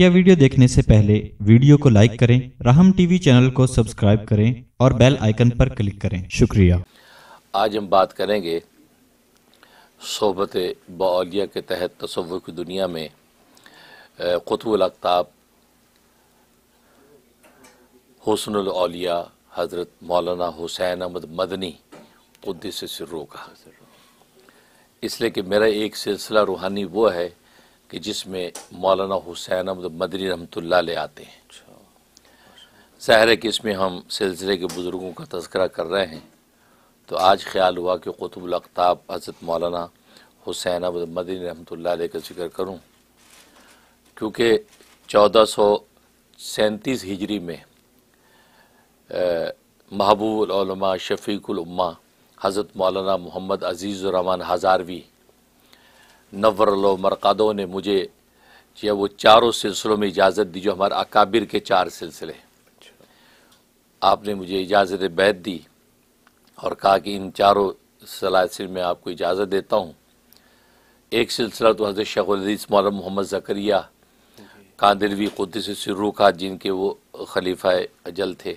मुख्य वीडियो देखने से पहले वीडियो को लाइक करें राहम टीवी चैनल को सब्सक्राइब करें और बेल आइकन पर क्लिक करें शुक्रिया आज हम बात करेंगे सोबत बौलिया के तहत तस्वुर की दुनिया में कुतुल हुसन हसनलिया हज़रत मौलाना हुसैन अहमद मदनी से सिर रोका इसलिए कि मेरा एक सिलसिला रूहानी वो है कि जिसमें मौलाना हुसैन अहमद मदरी रहमत आते हैं ज़ाहिर है कि इसमें हम सिलसिले के बुज़ुर्गों का तस्करा कर रहे हैं तो आज ख्याल हुआ कि कुतुबलकताब हज़रत मौलाना हुसैन अहमद मदनी रहमत का जिक्र करूँ क्योंकि चौदह सौ सैंतीस हिजरी में महबूबलमा शफीकुलमा हज़रत मौलाना मोहम्मद अजीज़ुररहमान हज़ारवी लो मरकदों ने मुझे या वो चारों सिलसिलों में इजाज़त दी जो हमारे अकाबिर के चार सिलसिले आपने मुझे इजाज़त बैत दी और कहा कि इन चारों सलासिल में आपको इजाज़त देता हूँ एक सिलसिला तो हजरत शेखुलदीस मौलाना मोहम्मद ज़करिया कादिलवी खुद सिर्रू खा जिनके वो खलीफा अजल थे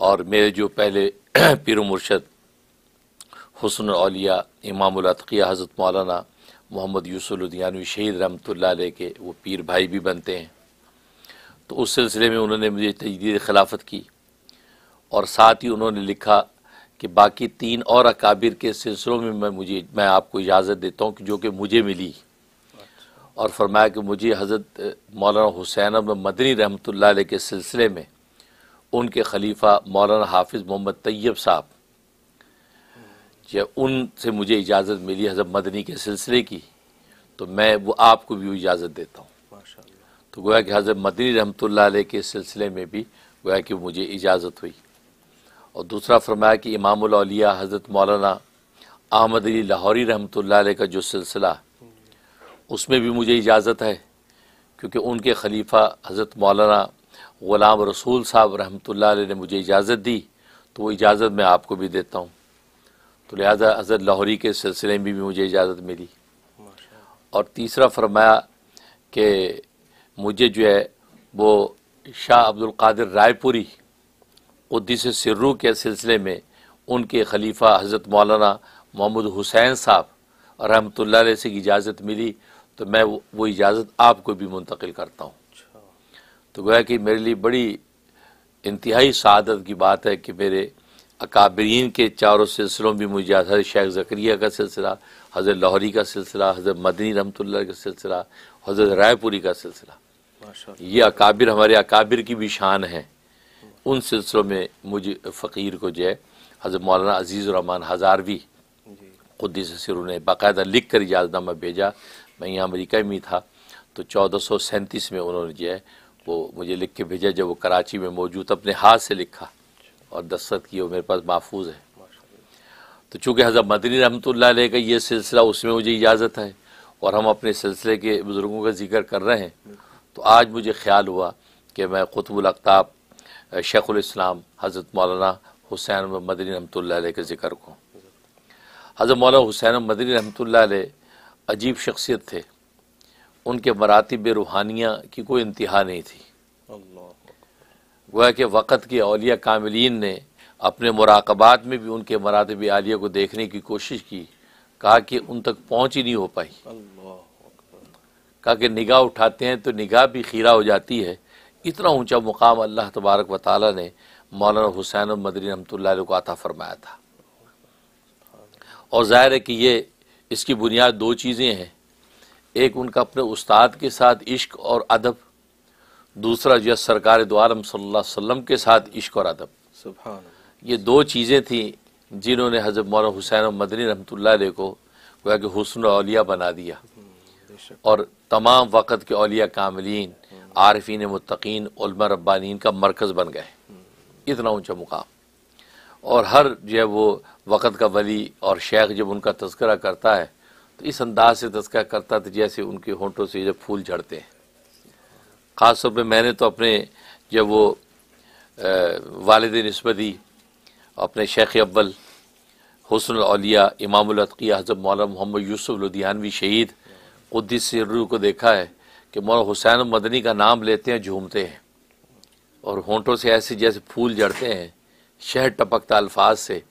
और मेरे जो पहले पीर मुर्शद हसन अलिया इमाम हज़रत मौलाना मोहम्मद यूसुफ लुधियानवी शहीद रहमत ला के वो पीर भाई भी बनते हैं तो उस सिलसिले में उन्होंने मुझे तजदीद खिलाफत की और साथ ही उन्होंने लिखा कि बाकी तीन और अकाबिर के सिलसिलों में मैं मुझे मैं आपको इजाज़त देता हूँ कि जो कि मुझे मिली और फरमाया कि मुझे हज़रत मौलाना हुसैन अब मदनी रहमत के सिलसिले में उनके खलीफा मौलाना हाफिज़ मोहम्मद तैयब साहब उन से मुझे इजाज़त मिली हज़रत मदनी के सिलसिले की तो मैं वो आपको भी इजाज़त देता हूँ तो गोया कि हजरत मदनी रहमत के सिलसिले में भी गोया कि मुझे इजाज़त हुई और दूसरा फरमाया कि इमामलिया हज़रत मौलाना अहमद अली लाहौरी रहमत का जो सिलसिला उसमें भी मुझे इजाज़त है क्योंकि उनके खलीफा हज़रत मौलाना ग़ुलाम रसूल साहब रहमत ने मुझे इजाज़त दी तो वो इजाज़त मैं आपको भी देता हूँ तो लिहाजा हज़रत लाहौरी के सिलसिले में भी मुझे इजाज़त मिली और तीसरा फरमाया कि मुझे जो है वो शाह अब्दुल कादिर रायपुरी उद्दीस सिर्रू के सिलसिले में उनके खलीफा हज़रत मौलाना मोहम्मद हुसैन साहब रहमत से इजाज़त मिली तो मैं वो, इजाज़त आपको भी मुंतकिल करता हूँ अच्छा। तो गोया कि मेरे लिए बड़ी इंतहाई शादत की बात है कि मेरे अकाबरीन के चारों सिलसिलों में मुझे हज़रत शेख जक्रिया का सिलसिला हज़रत लाहौरी का सिलसिला हज़रत मदनी रमतुल्ला का सिलसिला हज़रत रायपुरी का सिलसिला ये अकाबिर हमारे अकाबिर की भी शान है उन सिलसिलों में मुझे फ़कीर को जो है हज़रत मौलाना अजीज़ रहमान हज़ारवी खुदी से सिर ने बाकायदा लिख कर इजाज़नामा भेजा मैं यहाँ अमरीका में था तो चौदह सौ सैंतीस में उन्होंने जो है वो मुझे लिख के भेजा जब वो कराची में मौजूद अपने हाथ से लिखा और दस्तखत किए मेरे पास महफूज है तो चूँकि हज़रत मदनी रहमत का ये सिलसिला उसमें मुझे इजाज़त है और हम अपने सिलसिले के बुज़ुर्गों का जिक्र कर रहे हैं तो आज मुझे ख्याल हुआ कि मैं ख़ुतबुलकताब शेख़ुलस्लाम हज़रत मौलाना हुसैन मदनी रहमत के ज़िक्र को हज़रत मौलाना हुसैन मदनी रहमत अजीब शख्सियत थे उनके मरातब रूहानिया की कोई इंतहा नहीं थी गोया कि वक़्त के अलिया कामिलीन ने अपने मुराकबात में भी उनके मरातब आलिया को देखने की कोशिश की कहा कि उन तक पहुँच ही नहीं हो पाई कहा कि निगाह उठाते हैं तो निगाह भी खीरा हो जाती है इतना ऊंचा मुकाम अल्लाह तबारक व ताली ने मौलाना हुसैन मदरी रमत को आता फरमाया था और ज़ाहिर है कि ये इसकी बुनियाद दो चीज़ें हैं एक उनका अपने उस्ताद के साथ इश्क और अदब दूसरा जो है सरकार दो आलम के साथ इश्क और अदब ये दो चीज़ें थी जिन्होंने हजरत मौलाना हुसैन मदनी रहमत को गोया कि हुसन अलिया बना दिया हम्म, और तमाम वक़्त के अलिया कामलिन हम्म। आरफिन मतकीन रब्बानीन का मरकज़ बन गए हम्म। इतना ऊंचा मुकाम और हर जो है वो वक़्त का वली और शेख जब उनका तस्करा करता है तो इस अंदाज से तस्करा करता था तो जैसे उनके होंठों से जब फूल झड़ते हैं ख़ास तौर पर मैंने तो अपने जब वो वालद नस्बती अपने शेख अव्वल अलिया इमामतकी हज़ब मौलान मोहम्मद यूसुफ लुधियानवी शहीद कुद्दीस सिर्रू को देखा है कि मौल हुसैन मदनी का नाम लेते हैं झूमते हैं और होंठों से ऐसे जैसे फूल जड़ते हैं शहर टपकता अल्फाज से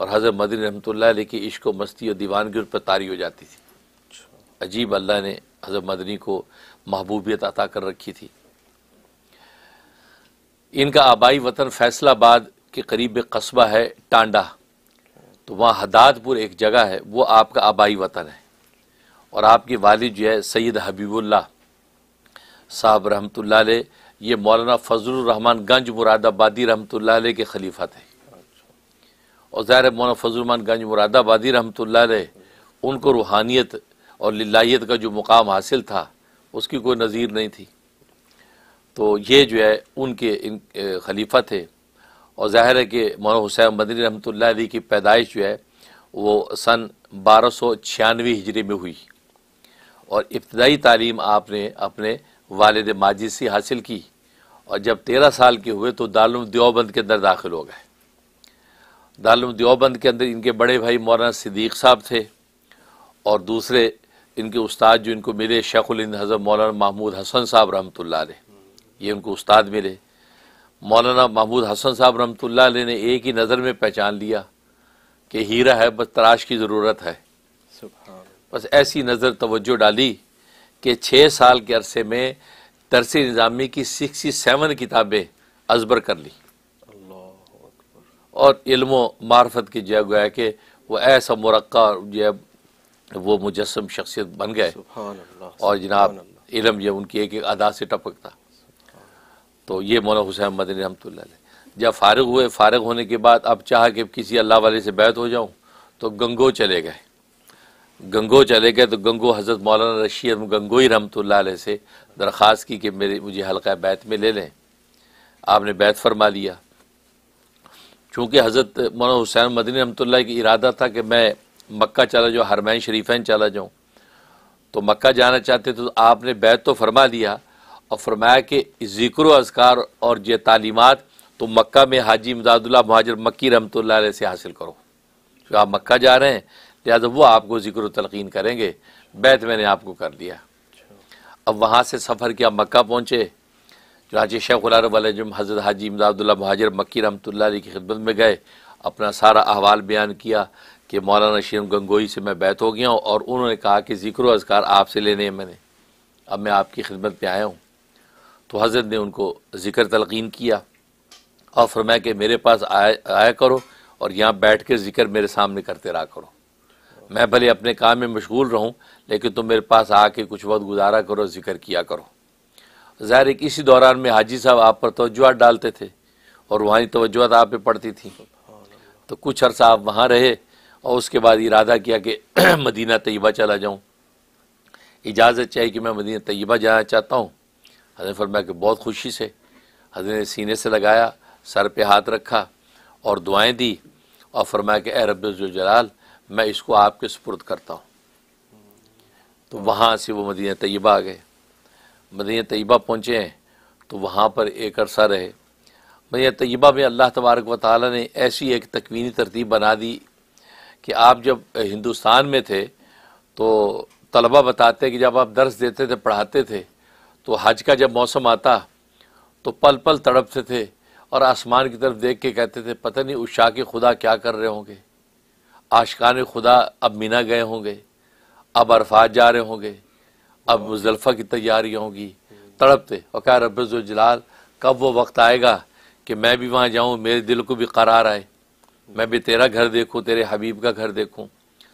और हज़रत मदनी रहमत की इश्क मस्ती और दीवानगी उस पर तारी हो जाती थी अच्छा। अजीब अल्लाह ने हज़रत मदनी को महबूबियत अता कर रखी थी इनका आबाई वतन फैसलाबाद के करीब एक कस्बा है टांडा तो वहाँ हदादपुर एक जगह है वो आपका आबाई वतन है और आपके वालिद जो है सैद हबीबुल्ला साहब रहमत ये मौलाना फजलरहमान गंज मुरादाबादी रहमत के खलीफा थे और ज़ाहिर मौलाना फजलरहमान गंज मुरादाबादी रहमत उनको रूहानियत और लाइत का जो मुकाम हासिल था उसकी कोई नज़ीर नहीं थी तो ये जो है उनके इन खलीफा थे और ज़ाहिर है कि मौन हुसैन मदनी रहमत की पैदाइश जो है वो सन बारह सौ छियानवे हिजरी में हुई और इब्तदाई तालीम आपने अपने वालद माजिद से हासिल की और जब तेरह साल के हुए तो दारुम दियोबंद के अंदर दाखिल हो गए दारुम दियोबंद के अंदर इनके बड़े भाई मौलाना सिद्दीक साहब थे और दूसरे इनके उस्ताद जो इनको मिले शेखुलिंद हज़रत मौलाना महमूद हसन साहब रहमत ये उनको उस्ताद मिले मौलाना महमूद हसन साहब रहमत ने एक ही नज़र में पहचान लिया कि हीरा है बस तराश की ज़रूरत है बस ऐसी नज़र तोज्जो डाली कि छः साल के अरसे में दरस निज़ामी की सिक्सटी सेवन किताबें अजबर कर ली और इल्म मार्फत की जय है कि वह ऐसा मुरक्का जो है वो मुजस्म शख्सियत बन गए और जनाब इलम ये उनकी एक एक अदा से टपकता तो ये मौला हुसैन मदनी रहमत जब फारग हुए फारग होने के बाद अब चाह कि किसी अल्लाह वाले से बैत हो जाऊँ तो गंगो चले गए गंगो चले गए तो गंगो हज़रत मौलाना रशीद गंगोई रहमत से दरख्वास की कि मेरे मुझे हल्का बैत में ले लें आपने बैत फरमा लिया चूँकि हज़रत मौलाना हुसैन मदनी रमतल की इरादा था कि मैं मक्का चला जाओ हरमैन शरीफैन चला जाऊँ तो मक्का जाना चाहते तो आपने बैत तो फरमा दिया और फरमाया कि ज़िक्र अजकार और ये तालीमत तो मक्का में हाजी मजादुल्ला महाजर मक्की रमत से हासिल करो क्योंकि आप मक्का जा रहे हैं लिहाजा वो आपको ज़िक्र तलकिन करेंगे बैत मैंने आपको कर दिया अब वहाँ से सफ़र किया मक्का पहुँचे चुनाचे शेख वालजम हज़रत हाजी मजादुल्ला महाजर मक्की रमत की खिदमत में गए अपना सारा अहवाल बयान किया कि मौलाना शीरम गंगोई से मैं बैत हो गया हूँ और उन्होंने कहा कि ज़िक्र अजकार आपसे लेने हैं मैंने अब मैं आपकी खिदमत में आया हूँ तो हज़रत ने उनको ज़िक्र तलकिन किया और फरमाया कि मेरे पास आया आया करो और यहाँ बैठ कर ज़िक्र मेरे सामने करते रहा करो मैं भले अपने काम में मशगूल रहूँ लेकिन तुम मेरे पास आके कुछ वक्त गुजारा करो ज़िक्र किया करो ज़ाहिर एक इसी दौरान में हाजी साहब आप पर तोजुआत डालते थे और वहाँ तोजुआत आप पे पड़ती थी तो कुछ अरसा आप वहाँ रहे और उसके बाद इरादा किया कि मदीना तयबा चला जाऊँ इजाज़त चाहिए कि मैं मदीना तयबा जाना चाहता हूँ हजरत फरमाया कि बहुत खुशी से हजरत ने सीने से लगाया सर पे हाथ रखा और दुआएं दी और फरमाया कि ए रबाल मैं इसको आपके सुपुर्द करता हूँ तो वहाँ से वो मदीना तयबा आ गए मदीना तय्यबा पहुँचे हैं तो वहाँ पर एक अरसा रहे मदीना तयबा में अल्लाह तबारक व ताली ने ऐसी एक तकवीनी तरतीब बना दी कि आप जब हिंदुस्तान में थे तो तलबा बताते कि जब आप दर्श देते थे पढ़ाते थे तो हज का जब मौसम आता तो पल पल तड़पते थे और आसमान की तरफ देख के कहते थे पता नहीं उषा के खुदा क्या कर रहे होंगे आशकान खुदा अब मीना गए होंगे अब अरफात जा रहे होंगे अब मुजलफ़ा की तैयारियाँ होंगी तड़पते और क्या रबाल कब वो वक्त आएगा कि मैं भी वहाँ जाऊँ मेरे दिल को भी करार आए मैं भी तेरा घर देखूँ तेरे हबीब का घर देखूँ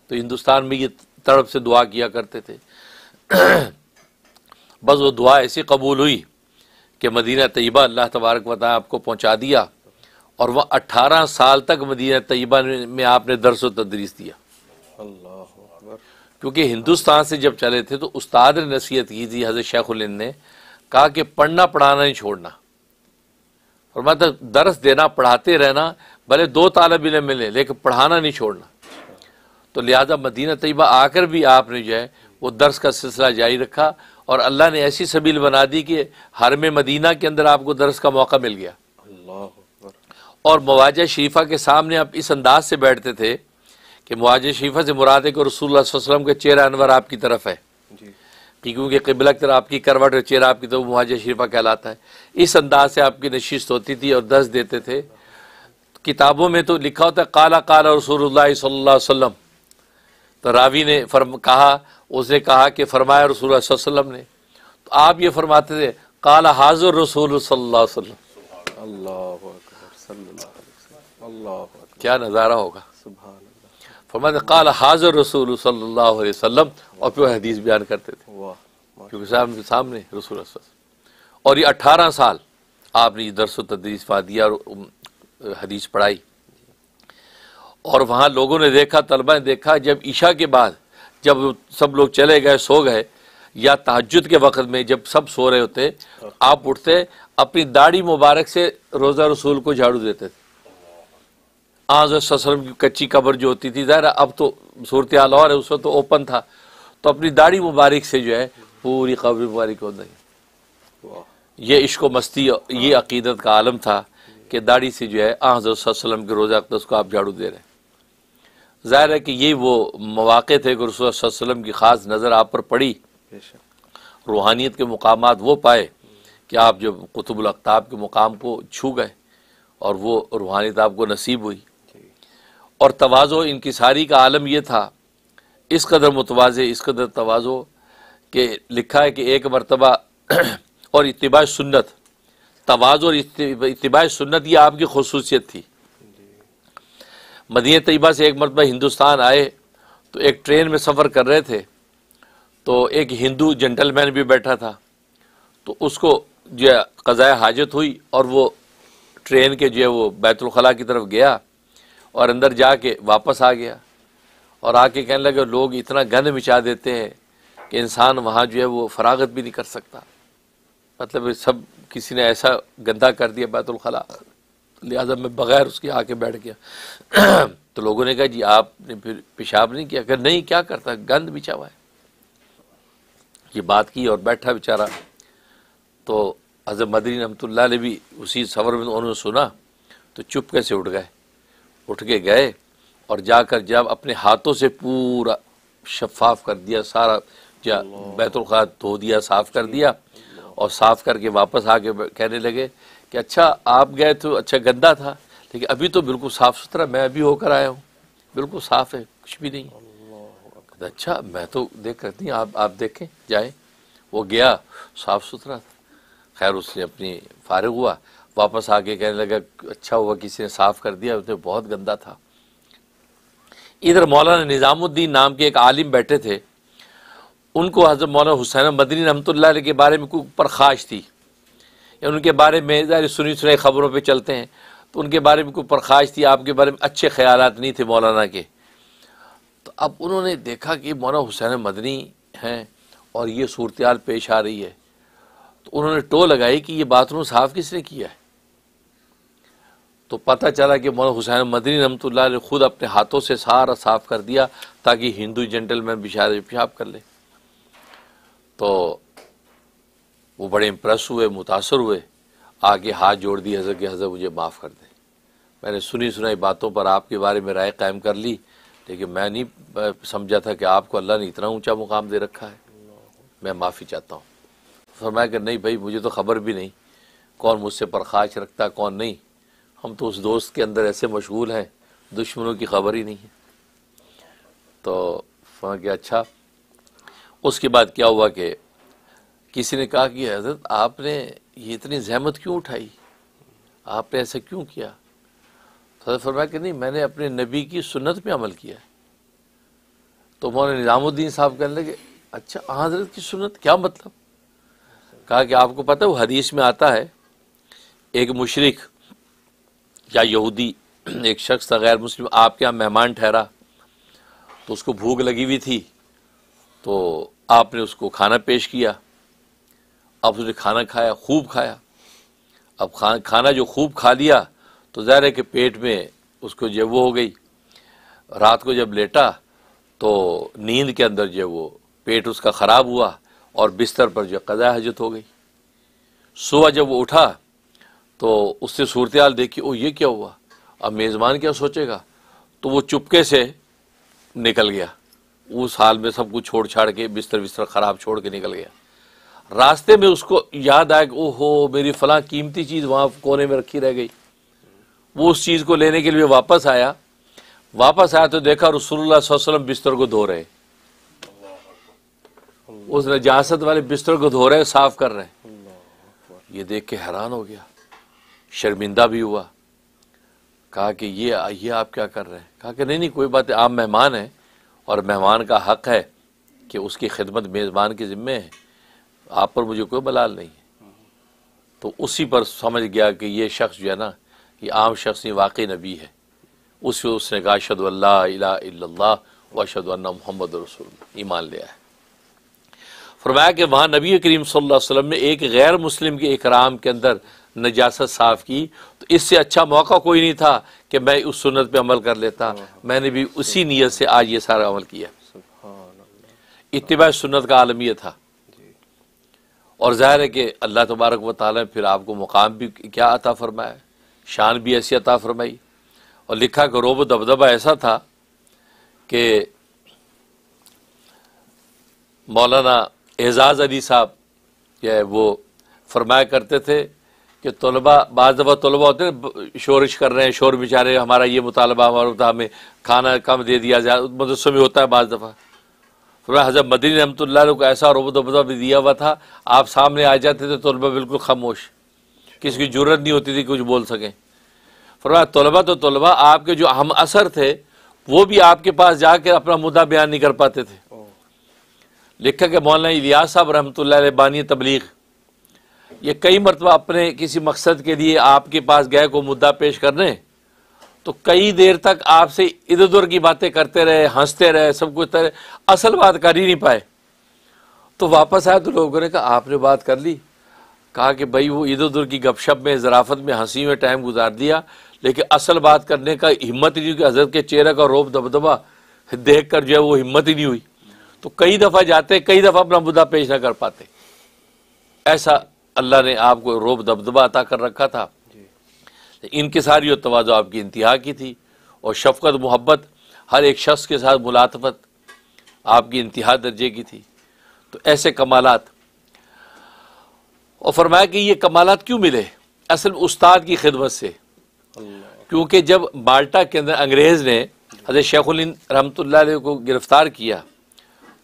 तो हिंदुस्तान में ये तड़प से दुआ किया करते थे बस वो दुआ ऐसी कबूल हुई कि मदीना तयबा अल्लाह तबारक वत आपको पहुँचा दिया और वह अट्ठारह साल तक मदीना तयबा में आपने दरस तदरीस दिया क्योंकि हिंदुस्तान से जब चले थे तो उस्ताद ने नसीहत की थी हज़रत शेखुलिन ने कहा कि पढ़ना पढ़ाना नहीं छोड़ना और मतलब दरस देना पढ़ाते रहना भले दो तालब इन्हें मिले लेकिन पढ़ाना नहीं छोड़ना तो लिहाजा मदीना तयबा आकर भी आपने जो है वो दर्स का सिलसिला जारी रखा और अल्लाह ने ऐसी सबील बना दी कि हर में मदीना के अंदर आपको दर्स का मौका मिल गया और मवाज शरीफा के सामने आप इस अंदाज से बैठते थे कि मवाज शरीफा से मुराद है कि रसूल वसलम का चेहरा अनवर आपकी तरफ है क्योंकि किबला की तरफ आपकी करवट और चेहरा आपकी तरफ मुआजा शरीफा कहलाता है इस अंदाज से आपकी नशिस्त होती थी और दर्ज देते थे किताबों में तो लिखा होता है काला काला रसूल सल्लाम तो रावी ने फरम कहा उसने कहा कि फरमाया रसूल वसल्लम ने तो आप ये फरमाते थे काला हाजुर रसूल क्या नज़ारा होगा फरमाते काला हाजुर रसूल सल्लाम और फिर हदीस बयान करते थे क्योंकि सामने सामने रसूल और ये अट्ठारह साल आपने दरसो तदरीस पा दिया और हदीस पढ़ाई और वहाँ लोगों ने देखा तलबा ने देखा जब ईशा के बाद जब सब लोग चले गए सो गए या तहजद के वक्त में जब सब सो रहे होते आप उठते अपनी दाढ़ी मुबारक से रोज़ा रसूल को झाड़ू देते थे आज ससरम की कच्ची कब्र जो होती थी ज़ाहिर अब तो सूरत हाल और है उस वक्त तो ओपन था तो अपनी दाढ़ी मुबारक से जो है पूरी कब्र मुबारक हो गई ये इश्को मस्ती ये अकीदत का आलम था कि दाढ़ी से जो है आ हज़रत के रोज़ा अकदस को आप झाड़ू दे रहे हैं ज़ाहिर है कि ये वो मौाक़े थे कि रसूल की ख़ास नज़र आप पर पड़ी रूहानियत के मुकाम वो पाए कि आप जब कुतुबलकताब के मुकाम को छू गए और वो रूहानियत आपको नसीब हुई और तोज़ो इनकी सारी का आलम यह था इस कदर मुतवाज़ इस कदर तोज़ो के लिखा है कि एक मरतबा और इतबा सुन्नत तोज़ और इतबा सुन्नत यह आपकी खसूसियत थी मदीन तयबा से एक मरतबा हिंदुस्तान आए तो एक ट्रेन में सफ़र कर रहे थे तो एक हिंदू जेंटलमैन भी बैठा था तो उसको जो है कज़ाय हाजत हुई और वो ट्रेन के जो है वो बैतुलखला की तरफ गया और अंदर जा के वापस आ गया और आके कहने लगे लोग इतना गंद मिचा देते हैं कि इंसान वहाँ जो है वो फरागत भी नहीं कर सकता मतलब सब किसी ने ऐसा गंदा कर दिया बैतुलखला लिहाजा मैं बग़ैर उसके आके बैठ गया तो लोगों ने कहा जी आपने फिर पेशाब नहीं किया अगर नहीं क्या करता गंद बिछा हुआ है ये बात की और बैठा बेचारा तो अजम मदरी रमतुल्ला ने भी उसी सबर में उन्होंने सुना तो चुप कैसे उठ गए उठ के गए और जाकर जब अपने हाथों से पूरा शफाफ कर दिया सारा बैतुलखला धो दिया साफ़ कर दिया और साफ़ करके वापस आके कहने लगे कि अच्छा आप गए तो अच्छा गंदा था लेकिन अभी तो बिल्कुल साफ़ सुथरा मैं अभी होकर आया हूँ बिल्कुल साफ़ है कुछ भी नहीं अच्छा मैं तो देख करती हूँ आप आप देखें जाएं वो गया साफ़ सुथरा था खैर उसने अपनी फारग हुआ वापस आके कहने लगा अच्छा हुआ किसी ने साफ़ कर दिया उसने बहुत गंदा था इधर मौलाना निज़ामुद्दीन नाम के एक आलिम बैठे थे उनको हजरत मौलाना हुसैन मदनी रहमत के बारे में कोई प्रखाश थी या उनके बारे में जारी सुनी सुनाई खबरों पर चलते हैं तो उनके बारे में कोई प्रखाश थी आपके बारे में अच्छे ख्याल नहीं थे मौलाना के तो अब उन्होंने देखा कि मौलाना हुसैन मदनी हैं और ये सूरत पेश आ रही है तो उन्होंने टो लगाई कि ये बाथरूम साफ़ किसने किया है तो पता चला कि मौलाना हुसैन मदनी रमत ने खुद अपने हाथों से सारा साफ़ कर दिया ताकि हिंदू जेंटलमैन बिशार पेशाब कर ले तो वो बड़े इम्प्रेस हुए मुतासर हुए आके हाथ जोड़ दिए हजर के हजर मुझे माफ़ कर दें मैंने सुनी सुनाई बातों पर आपके बारे में राय कायम कर ली लेकिन मैं नहीं समझा था कि आपको अल्लाह ने इतना ऊंचा मुकाम दे रखा है मैं माफ़ी चाहता हूँ फरमाया कि नहीं भाई मुझे तो खबर भी नहीं कौन मुझसे परखाश रखता कौन नहीं हम तो उस दोस्त के अंदर ऐसे मशगूल हैं दुश्मनों की खबर ही नहीं है तो फरमा कि अच्छा उसके बाद क्या हुआ कि किसी ने कहा कि हजरत आपने ये इतनी जहमत क्यों उठाई आपने ऐसा क्यों किया तो फरमाया कि नहीं मैंने अपने नबी की सुन्नत पे अमल किया तो मौलाना निज़ामुद्दीन साहब कहने लगे अच्छा हाँ हजरत की सुन्नत क्या मतलब कहा कि आपको पता है वो हदीस में आता है एक मुशरक या यहूदी एक शख्स था गैर मुस्लिम आपके यहाँ मेहमान ठहरा तो उसको भूख लगी हुई थी तो आपने उसको खाना पेश किया अब उसने खाना खाया खूब खाया अब खा खाना जो खूब खा लिया तो ज़ाहिर है कि पेट में उसको जब वो हो गई रात को जब लेटा तो नींद के अंदर जो वो पेट उसका ख़राब हुआ और बिस्तर पर जो कदा हजत हो गई सुबह जब वो उठा तो उससे सूरत हाल देखी ओ ये क्या हुआ अब मेज़बान क्या सोचेगा तो वो चुपके से निकल गया उस हाल में सब कुछ छोड़ छाड़ के बिस्तर बिस्तर ख़राब छोड़ के निकल गया रास्ते में उसको याद आया कि ओहो मेरी फला कीमती चीज़ वहां कोने में रखी रह गई वो उस चीज़ को लेने के लिए वापस आया वापस आया तो देखा रसूलुल्लाह वसल्लम बिस्तर को धो रहे उस नजासत वाले बिस्तर को धो रहे साफ कर रहे ये देख के हैरान हो गया शर्मिंदा भी हुआ कहा कि ये ये आप क्या कर रहे हैं कहा कि नहीं नहीं कोई बात आप मेहमान हैं और मेहमान का हक है कि उसकी खिदमत मेज़बान के ज़िम्मे है आप पर मुझे कोई बलाल नहीं है तो उसी पर समझ गया कि ये शख्स जो है ना ये आम शख्स नहीं वाकई नबी है उस उसने कहा अशद अल्लाह व मोहम्मद रसूल ईमान लिया है फरमाया कि वहाँ नबी करीम सल्लल्लाहु अलैहि वसल्लम ने एक गैर मुस्लिम के इकराम के अंदर नजासत साफ़ की तो इससे अच्छा मौका कोई नहीं था कि मैं उस सुन्नत पे अमल कर लेता हाँ, हाँ। मैंने भी उसी नीयत से आज ये सारा अमल किया इतबा सुन्नत का यह था और ज़ाहिर है कि अल्लाह तबारक व ने फिर आपको मुकाम भी क्या अता फरमाया शान भी ऐसी अता फरमाई और लिखा कि रोब दबदबा ऐसा था कि मौलाना एजाज़ अली साहब जो है वो फरमाया करते थे कि तलबा बाज़ दफ़ा तलबा होते हैं शोरिश कर रहे हैं शोर बेचारे हमारा ये मुतालबा हमारा मुताबा हमें खाना कम दे दिया जाए मदरसों में होता है बाज़ दफ़ा फरमा हज़रत मदनी रहमतुल्लाह को ऐसा रोबो भी दिया हुआ था आप सामने आ जाते थे तलबा बिल्कुल खामोश किसी की जरूरत नहीं होती थी कुछ बोल सकें फरमा तलबा तो तलबा आपके जो हम असर थे वो भी आपके पास जाकर अपना मुद्दा बयान नहीं कर पाते थे लिखा के मौलाना इलियास साहब रहमत बानी तबलीग ये कई मरतबा अपने किसी मकसद के लिए आपके पास गए को मुद्दा पेश करने तो कई देर तक आपसे इधर उधर की बातें करते रहे हंसते रहे सब कुछ तरह असल बात कर ही नहीं पाए तो वापस आए तो लोगों ने कहा आपने बात कर ली कहा कि भाई वो इधर उधर की गपशप में ज़राफत में हंसी में टाइम गुजार दिया लेकिन असल बात करने का हिम्मत ही नहीं हुई हज़रत के चेहरे का रोब दबदबा देख कर जो है वो हिम्मत ही नहीं हुई तो कई दफ़ा जाते कई दफ़ा अपना मुद्दा पेश ना कर पाते ऐसा अल्लाह ने आपको रोब दबदबा अता कर रखा था तो इनकसारी और तोज़ो आपकी इंतहा की थी और शफकत मोहब्बत हर एक शख्स के साथ मुलातफत आपकी इंतहा दर्जे की थी तो ऐसे कमालत और फरमाया कि ये कमालत क्यों मिले असल उस्ताद की खिदमत से क्योंकि जब माल्टा के अंदर अंग्रेज़ ने हजरत शेखुलिन रहमत को गिरफ़्तार किया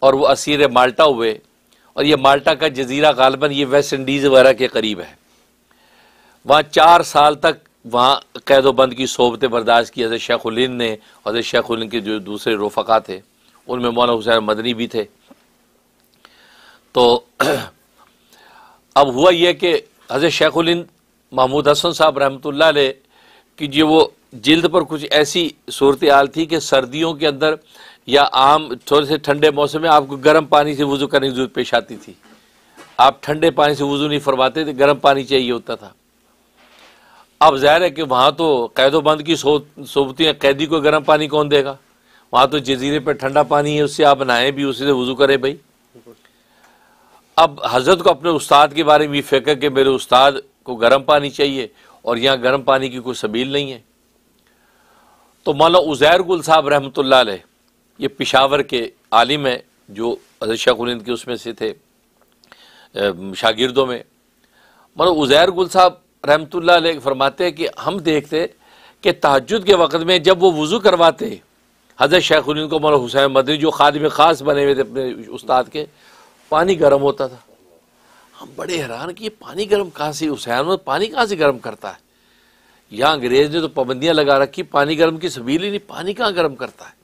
और वह असीर माल्टा हुए और ये माल्टा का जजीरा गालबन ये वेस्ट इंडीज़ वगैरह के करीब है वहाँ चार साल तक वहाँ कैदोबंद की सोबतें बर्दाश्त की हजरत शेखुलिन ने हजरत शेखुलिन के जो दूसरे रोफक़ा थे उनमें मौलाना हुसैन मदनी भी थे तो अब हुआ यह कि हजरत शेखुलिन महमूद हसन साहब रहमतुल्ला ने कि जो वो जिल्द पर कुछ ऐसी सूरत हाल थी कि सर्दियों के अंदर या आम थोड़े से ठंडे मौसम में आपको गर्म पानी से वज़ू करने की जरूरत पेश आती थी आप ठंडे पानी से वज़ू नहीं फरमाते थे गर्म पानी चाहिए होता था अब जाहिर है कि वहाँ तो कैदो बंद की सोबतियाँ कैदी को गर्म पानी कौन देगा वहाँ तो जजीरे पर ठंडा पानी है उससे आप नहाएं भी उसी से वज़ू करें भाई अब हजरत को अपने उस्ताद के बारे में भी फेंका कि मेरे उस्ताद को गर्म पानी चाहिए और यहाँ गर्म पानी की कोई सबील नहीं है तो लो उजैर गुल साहब रहमत ला ये पिशावर के आलिम हैं जो अजशा खुलिंद के उसमें से थे शागिर्दों में मतलब उज़ैर गुल साहब रहमत फरमाते हैं कि हम देखते कि तहजद के वक़्त में जब वो वज़ू करवाते हज़रत शेख उन्न को मौला हुसैन मदनी जो में ख़ास बने हुए थे अपने उस्ताद के पानी गर्म होता था हम बड़े हैरान कि ये पानी गर्म कहाँ से हुसैन पानी कहाँ से गर्म करता है यहाँ अंग्रेज़ ने तो पाबंदियाँ लगा रखी पानी गर्म की सबील ही नहीं पानी कहाँ गर्म करता है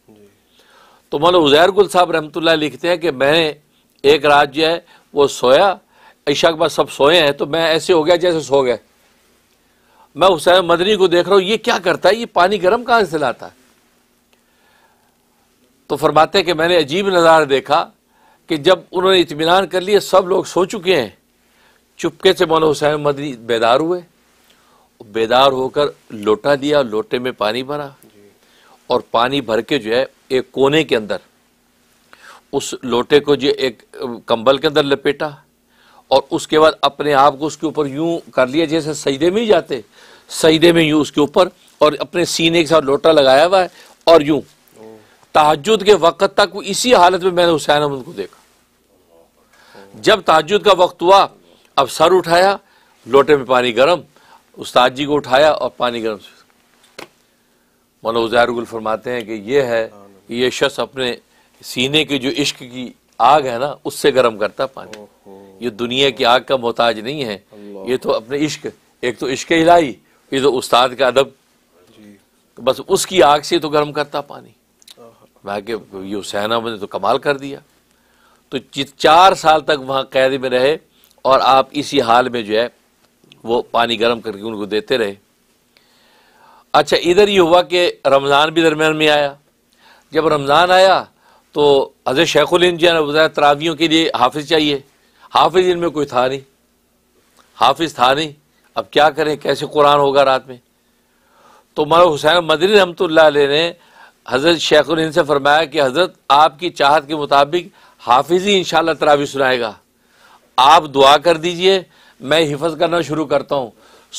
तो मौल उजैर गुल साहब रहमत लिखते हैं कि मैं एक रात जो है वो सोया ईशा के बाद सब सोए हैं तो मैं ऐसे हो गया जैसे सो गए मैं हुसैन मदनी को देख रहा हूँ ये क्या करता है ये पानी गर्म कहाँ से लाता है तो फरमाते हैं कि मैंने अजीब नज़ारा देखा कि जब उन्होंने इतमान कर लिए सब लोग सो चुके हैं चुपके से मौलाना हुसैन मदनी बेदार हुए बेदार होकर लोटा दिया लोटे में पानी भरा और पानी भर के जो है एक कोने के अंदर उस लोटे को जो एक कंबल के अंदर लपेटा और उसके बाद अपने आप को उसके ऊपर यूं कर लिया जैसे सईदे में ही जाते सईदे में यूं उसके ऊपर और अपने सीने के साथ लोटा लगाया हुआ है और यूं तहजद के वक्त तक इसी हालत में मैंने हुसैन अहमद को देखा जब तहजद का वक्त हुआ अब सर उठाया लोटे में पानी गर्म उस्ताद जी को उठाया और पानी गर्म मनो फरमाते हैं कि यह है कि ये शख्स अपने सीने के जो इश्क की आग है ना उससे गर्म करता पानी ये दुनिया की आग का मोहताज नहीं है ये तो अपने इश्क एक तो इश्क हिलाई ये तो उस्ताद का अदब बस उसकी आग से तो गर्म करता पानी मैं कि ये हुसैन अहमद ने तो कमाल कर दिया तो चार साल तक वहाँ कैद में रहे और आप इसी हाल में जो है वो पानी गर्म करके उनको देते रहे अच्छा इधर ये हुआ कि रमज़ान भी दरमियान में आया जब रमज़ान आया तो हजरत शेखुलिन जी ने बताया तरावियों के लिए हाफिज़ चाहिए हाफिज़ इनमें कोई था नहीं हाफिज़ था नहीं अब क्या करें कैसे कुरान होगा रात में तो मौला हुसैन मदरी रहमत ने हज़रत शेखुलिन से फरमाया कि हज़रत आपकी चाहत के मुताबिक हाफिज़ ही इन तरावी सुनाएगा आप दुआ कर दीजिए मैं हिफज करना शुरू करता हूँ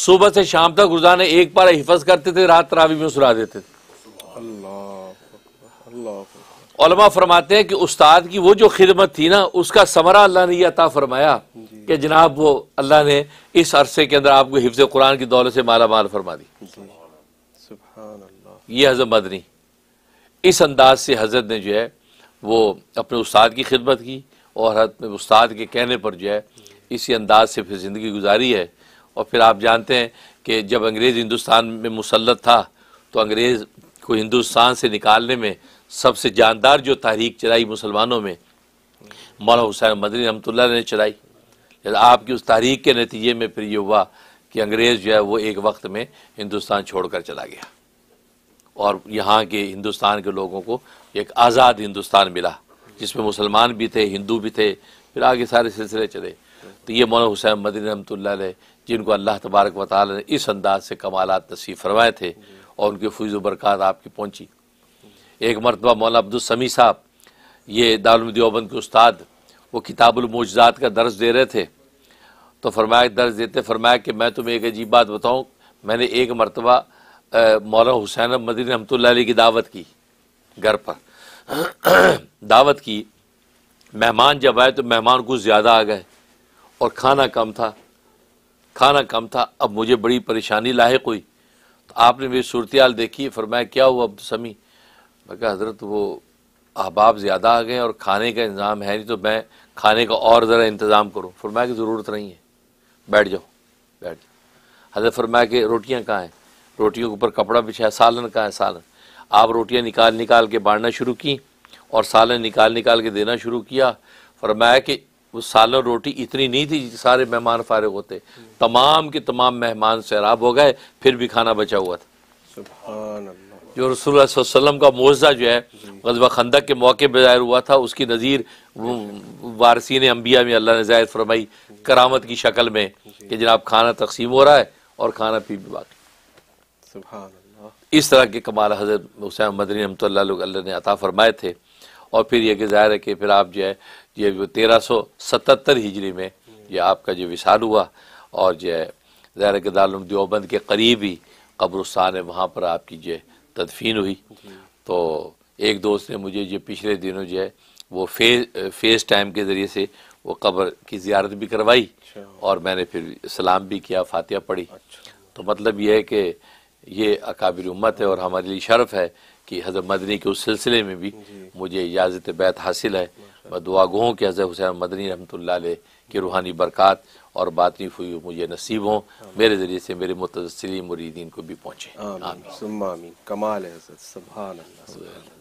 सुबह से शाम तक रोज़ाना एक बार हिफज करते थे रात तरावी में सुना देते थे अल्लाह अल्लाह फरमाते हैं कि उस्ताद की वो जो खिदमत थी ना उसका समरा अल्लाह ने यह अता फरमाया कि जनाब वो अल्लाह ने इस अरसे के अंदर आपको हिफ्ज कुरान की दौलत से माला माल फरमा दी ये हजरत मदनी इस अंदाज से हजरत ने जो है वो अपने उस्ताद की खिदमत की और उस्ताद के कहने पर जो है इसी अंदाज से फिर ज़िंदगी गुजारी है और फिर आप जानते हैं कि जब अंग्रेज़ हिंदुस्तान में मुसलत था तो अंग्रेज़ को हिंदुस्तान से निकालने में सबसे जानदार जो तहरीक चलाई मुसलमानों में मौला हुसैन मदनी रमतुल्ला ने चलाई आपकी उस तहरीक के नतीजे में फिर ये हुआ कि अंग्रेज़ जो है वो एक वक्त में हिंदुस्तान छोड़कर चला गया और यहाँ के हिंदुस्तान के लोगों को एक आज़ाद हिंदुस्तान मिला जिसमें मुसलमान भी थे हिंदू भी थे फिर आगे सारे सिलसिले चले तो ये मौलाना हुसैन मदनी रमतुल्ला ने जिनको अल्लाह तबारक वाली ने इस अंदाज से कमालत नसीब फरमाए थे और उनके फ्यूज़ बरक़ात आपकी पहुँची एक मरतबा मौलाना अब्दुलसमी साहब ये दारदियोबंद के उस्ताद वो किताबुलमोजात का दर्ज दे रहे थे तो फरमाया दर्ज देते फरमाया कि मैं तुम्हें एक अजीब बात बताऊँ मैंने एक मरतबा मौलाना हुसैन मदीन रहमत की दावत की घर पर दावत की मेहमान जब आए तो मेहमान कुछ ज़्यादा आ गए और खाना कम था खाना कम था अब मुझे बड़ी परेशानी लाक हुई तो आपने मेरी सूरत देखी फरमाया क्या हुआ अब समी मैं कहा हजरत वो अहबाब ज़्यादा आ गए और खाने का इंतज़ाम है नहीं तो मैं खाने का और ज़रा इंतज़ाम करूँ फरमाया कि ज़रूरत नहीं है बैठ जाओ बैठ जाओ हजरत फरमाया कि रोटियाँ कहाँ हैं रोटियों के ऊपर कपड़ा बिछाया सालन कहाँ है सालन आप रोटियाँ निकाल निकाल के बांटना शुरू की और सालन निकाल निकाल के देना शुरू किया फरमाया कि वो सालन रोटी इतनी नहीं थी सारे मेहमान फारग होते तमाम के तमाम मेहमान सैराब हो गए फिर भी खाना बचा हुआ था जो रसूल वसल्लम का मुआवजा जो है गजबा खंदक के मौके पर ज़ाहिर हुआ था उसकी नज़ीर वारसिन अम्बिया में अल्लाह ने ज़ाहिर फरमाई करामत की शक्ल में कि जनाब खाना तकसीम हो रहा है और खाना पी भी बाकी इस तरह के कमाल हजरत हुसैन मदनी रमत ने अता फरमाए थे और फिर यह कि ज़ाहिर है कि फिर आप जो है ये तेरह सौ सतहत्तर हिजरी में ये आपका जो विशाल हुआ और जो है ज़ाहिर के दारुल देवबंद के करीब ही कब्रस्तान है वहाँ पर आपकी जो तदफीन हुई तो एक दोस्त ने मुझे जो पिछले दिनों जो है वो फेस फेस टाइम के ज़रिए से वो कब्र की जियारत भी करवाई अच्छा। और मैंने फिर सलाम भी किया फातिहा पढ़ी अच्छा। तो मतलब यह है कि ये अकाबिर उम्मत है और हमारे लिए शर्फ है कि हज़रत मदनी के उस सिलसिले में भी मुझे इजाज़त बैत हासिल है मैं दुआ गोहों के हज़रत हुसैन मदनी रहमत ला की रूहानी बरक़ात और नहीं हुई मुझे नसीब हो मेरे ज़रिए से मेरे मुतसरी मुरीदीन को भी पहुँचे आमीन आमीन कमाल है